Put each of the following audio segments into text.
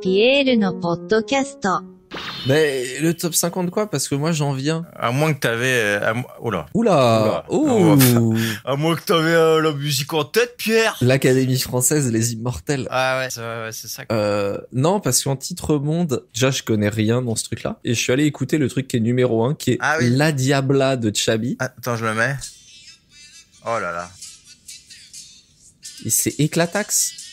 Pierre, le top 50 quoi Parce que moi j'en viens. À moins que t'avais... Euh, oula. Oula. À moins que t'avais euh, la musique en tête, Pierre. L'Académie française, les immortels. Ah ouais, c'est ça. Euh, non, parce qu'en titre monde, déjà je connais rien dans ce truc-là. Et je suis allé écouter le truc qui est numéro 1, qui est ah La Diabla de Chabi. Attends, je le mets. Oh là là. Et c'est éclataxe.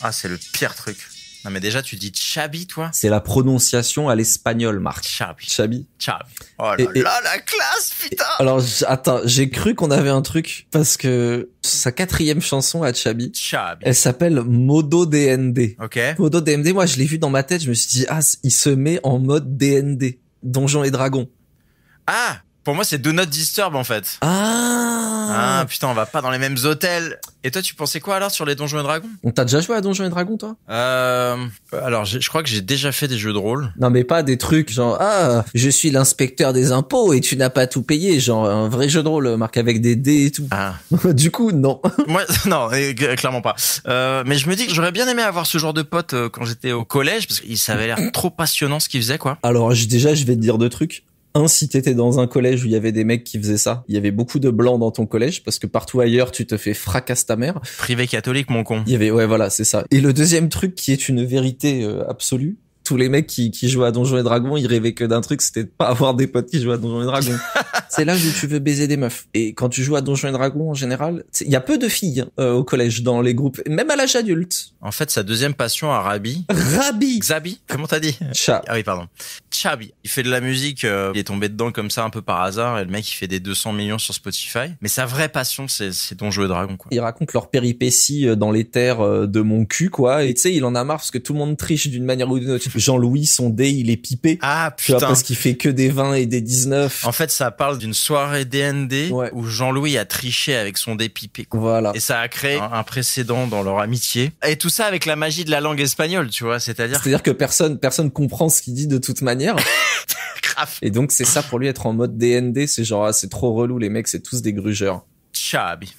Ah, c'est le pire truc. Non, mais déjà, tu dis Chabi, toi C'est la prononciation à l'espagnol, Marc. Chabi. Chabi. Chabi. Oh là là, la classe, putain Alors, attends, j'ai cru qu'on avait un truc parce que sa quatrième chanson à Chabi, elle s'appelle Modo DND. Ok. Modo DND, moi, je l'ai vu dans ma tête, je me suis dit, ah, il se met en mode DND. Donjons et Dragons. Ah Pour moi, c'est Do Not Disturb, en fait. Ah ah putain, on va pas dans les mêmes hôtels. Et toi, tu pensais quoi alors sur les Donjons et Dragons On t'a déjà joué à Donjons et Dragons, toi euh, Alors, je crois que j'ai déjà fait des jeux de rôle. Non, mais pas des trucs genre ah, je suis l'inspecteur des impôts et tu n'as pas tout payé, genre un vrai jeu de rôle, marqué avec des dés et tout. Ah. du coup, non. Moi, non, clairement pas. Euh, mais je me dis que j'aurais bien aimé avoir ce genre de pote euh, quand j'étais au collège parce qu'il savait l'air trop passionnant ce qu'il faisait, quoi. Alors, déjà, je vais te dire deux trucs un, si t'étais dans un collège où il y avait des mecs qui faisaient ça, il y avait beaucoup de blancs dans ton collège parce que partout ailleurs, tu te fais fracasse ta mère. Privé catholique, mon con. Il y avait, ouais, voilà, c'est ça. Et le deuxième truc qui est une vérité euh, absolue, tous les mecs qui, qui jouent à Donjons et Dragons, ils rêvaient que d'un truc, c'était de pas avoir des potes qui jouaient à Donjons et Dragons. c'est là où tu veux baiser des meufs. Et quand tu joues à Donjons et Dragons en général, il y a peu de filles hein, euh, au collège dans les groupes, même à l'âge adulte. En fait, sa deuxième passion à Rabi. Rabi. Xabi, comment t'as dit Cha. Ah oui, pardon. Chabi. Il fait de la musique, euh, il est tombé dedans comme ça un peu par hasard et le mec il fait des 200 millions sur Spotify. Mais sa vraie passion, c'est Donjons et Dragons quoi. raconte raconte leurs péripéties euh, dans les terres de mon cul quoi et tu sais, il en a marre parce que tout le monde triche d'une manière ou d'une autre. Jean-Louis, son dé, il est pipé. Ah, putain. parce qu'il fait que des 20 et des 19. En fait, ça parle d'une soirée DND où Jean-Louis a triché avec son dé pipé. Voilà. Et ça a créé ah. un, précédent dans leur amitié. Et tout ça avec la magie de la langue espagnole, tu vois, c'est-à-dire. C'est-à-dire que personne, personne comprend ce qu'il dit de toute manière. et donc, c'est ça pour lui être en mode DND C'est genre, ah, c'est trop relou, les mecs, c'est tous des grugeurs. Chabi.